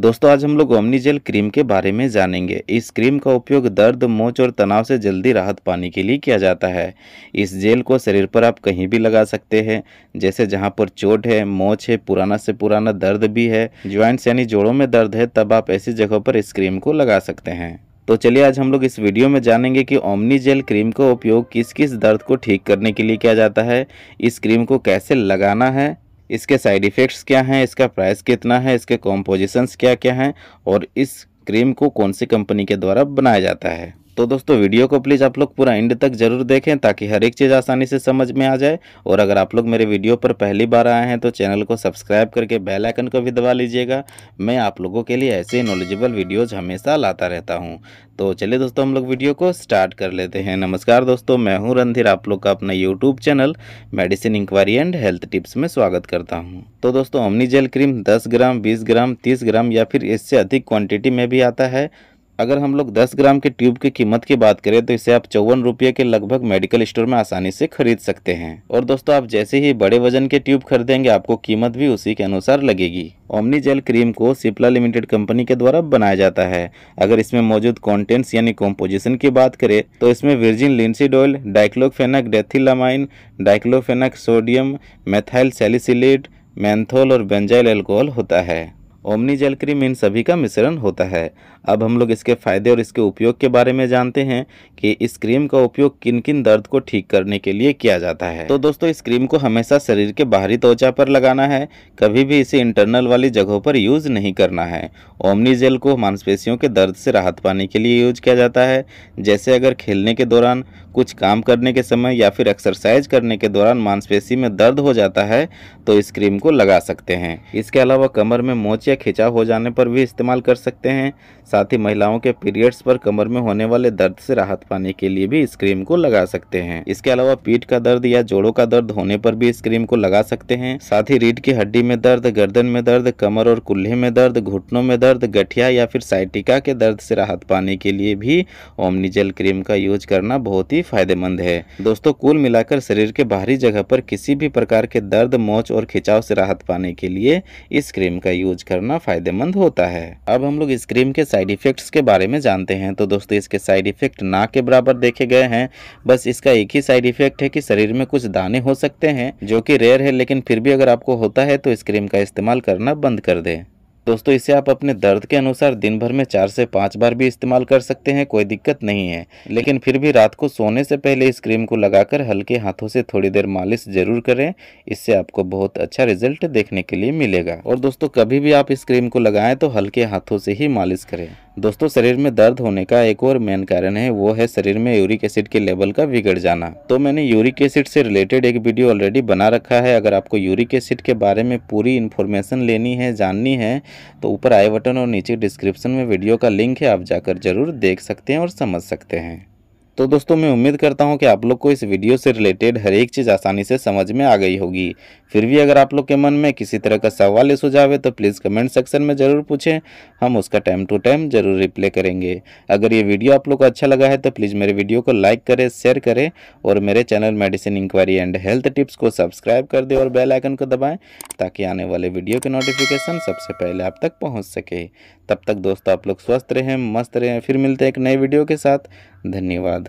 दोस्तों आज हम लोग ओमनी जेल क्रीम के बारे में जानेंगे इस क्रीम का उपयोग दर्द मोच और तनाव से जल्दी राहत पाने के लिए किया जाता है इस जेल को शरीर पर आप कहीं भी लगा सकते हैं जैसे जहां पर चोट है मोच है पुराना से पुराना दर्द भी है ज्वाइंट्स यानी जोड़ों में दर्द है तब आप ऐसी जगह पर इस क्रीम को लगा सकते हैं तो चलिए आज हम लोग इस वीडियो में जानेंगे कि ओमनी जेल क्रीम का उपयोग किस किस दर्द को ठीक करने के लिए किया जाता है इस क्रीम को कैसे लगाना है इसके साइड इफ़ेक्ट्स क्या हैं इसका प्राइस कितना है इसके कॉम्पोजिशंस क्या क्या हैं और इस क्रीम को कौन सी कंपनी के द्वारा बनाया जाता है तो दोस्तों वीडियो को प्लीज़ आप लोग पूरा एंड तक जरूर देखें ताकि हर एक चीज़ आसानी से समझ में आ जाए और अगर आप लोग मेरे वीडियो पर पहली बार आए हैं तो चैनल को सब्सक्राइब करके बेल आइकन को भी दबा लीजिएगा मैं आप लोगों के लिए ऐसे नॉलेजेबल वीडियोज़ हमेशा लाता रहता हूँ तो चलिए दोस्तों हम लोग वीडियो को स्टार्ट कर लेते हैं नमस्कार दोस्तों मैं हूँ रणधीर आप लोग का अपना YouTube channel medicine inquiry and health tips में स्वागत करता हूँ तो दोस्तों ओमनी जेल क्रीम दस ग्राम बीस ग्राम तीस ग्राम या फिर इससे अधिक क्वांटिटी में भी आता है अगर हम लोग 10 ग्राम के ट्यूब की कीमत की बात करें तो इसे आप चौवन रुपये के लगभग मेडिकल स्टोर में आसानी से खरीद सकते हैं और दोस्तों आप जैसे ही बड़े वजन के ट्यूब खरीदेंगे आपको कीमत भी उसी के अनुसार लगेगी ओमनी जेल क्रीम को सिप्ला लिमिटेड कंपनी के द्वारा बनाया जाता है अगर इसमें मौजूद कॉन्टेंट्स यानी कॉम्पोजिशन की बात करें तो इसमें virgin linseed oil diclofenac diethylamine diclofenac sodium methyl salicylate menthol और बेंजाइल एल्कोहल होता है ओमनी जेल क्रीम इन सभी का मिश्रण होता है अब हम लोग इसके फ़ायदे और इसके उपयोग के बारे में जानते हैं कि इस क्रीम का उपयोग किन किन दर्द को ठीक करने के लिए किया जाता है तो दोस्तों इस क्रीम को हमेशा शरीर के बाहरी त्वचा पर लगाना है कभी भी इसे इंटरनल वाली जगहों पर यूज़ नहीं करना है ओमनी जेल को मांसपेशियों के दर्द से राहत पाने के लिए यूज किया जाता है जैसे अगर खेलने के दौरान कुछ काम करने के समय या फिर एक्सरसाइज करने के दौरान मांसपेशी में दर्द हो जाता है तो इस क्रीम को लगा सकते हैं इसके अलावा कमर में मोच खिंचाव हो जाने पर भी इस्तेमाल कर सकते हैं साथ ही महिलाओं के पीरियड्स पर कमर में होने वाले दर्द से राहत पाने के लिए भी इस क्रीम को लगा सकते हैं इसके अलावा पीठ का दर्द या जोड़ों का दर्द होने पर भी इस क्रीम को लगा सकते हैं साथ ही रीढ़ की हड्डी में दर्द गर्दन में दर्द कमर और कुल्हे में दर्द घुटनों में दर्द गठिया या फिर साइटिका के दर्द से राहत पाने के लिए भी ओमनी क्रीम का यूज करना बहुत ही फायदेमंद है दोस्तों कुल मिलाकर शरीर के बाहरी जगह पर किसी भी प्रकार के दर्द मोच और खिंचाव से राहत पाने के लिए इस क्रीम का यूज कर करना फायदेमंद होता है अब हम लोग इस क्रीम के साइड इफेक्ट्स के बारे में जानते हैं तो दोस्तों इसके साइड इफेक्ट ना के बराबर देखे गए हैं बस इसका एक ही साइड इफेक्ट है कि शरीर में कुछ दाने हो सकते हैं जो कि रेयर है लेकिन फिर भी अगर आपको होता है तो इस क्रीम का इस्तेमाल करना बंद कर दें दोस्तों इसे आप अपने दर्द के अनुसार दिन भर में चार से पाँच बार भी इस्तेमाल कर सकते हैं कोई दिक्कत नहीं है लेकिन फिर भी रात को सोने से पहले इस क्रीम को लगाकर हल्के हाथों से थोड़ी देर मालिश जरूर करें इससे आपको बहुत अच्छा रिजल्ट देखने के लिए मिलेगा और दोस्तों कभी भी आप इस क्रीम को लगाएं तो हल्के हाथों से ही मालिश करें दोस्तों शरीर में दर्द होने का एक और मेन कारण है वो है शरीर में यूरिक एसिड के लेवल का बिगड़ जाना तो मैंने यूरिक एसिड से रिलेटेड एक वीडियो ऑलरेडी बना रखा है अगर आपको यूरिक एसिड के बारे में पूरी इन्फॉर्मेशन लेनी है जाननी है तो ऊपर आई बटन और नीचे डिस्क्रिप्शन में वीडियो का लिंक है आप जाकर जरूर देख सकते हैं और समझ सकते हैं तो दोस्तों मैं उम्मीद करता हूं कि आप लोग को इस वीडियो से रिलेटेड हर एक चीज़ आसानी से समझ में आ गई होगी फिर भी अगर आप लोग के मन में किसी तरह का सवाल या सुझाव है तो प्लीज़ कमेंट सेक्शन में ज़रूर पूछें हम उसका टाइम टू टाइम ज़रूर रिप्लाई करेंगे अगर ये वीडियो आप लोग को अच्छा लगा है तो प्लीज़ मेरे वीडियो को लाइक करें शेयर करें और मेरे channel medicine inquiry and health tips को सब्सक्राइब कर दें और बेल आइकन को दबाएँ ताकि आने वाले वीडियो के नोटिफिकेशन सबसे पहले आप तक पहुँच सके तब तक दोस्तों आप लोग स्वस्थ रहें मस्त रहें फिर मिलते हैं एक नए वीडियो के साथ धन्यवाद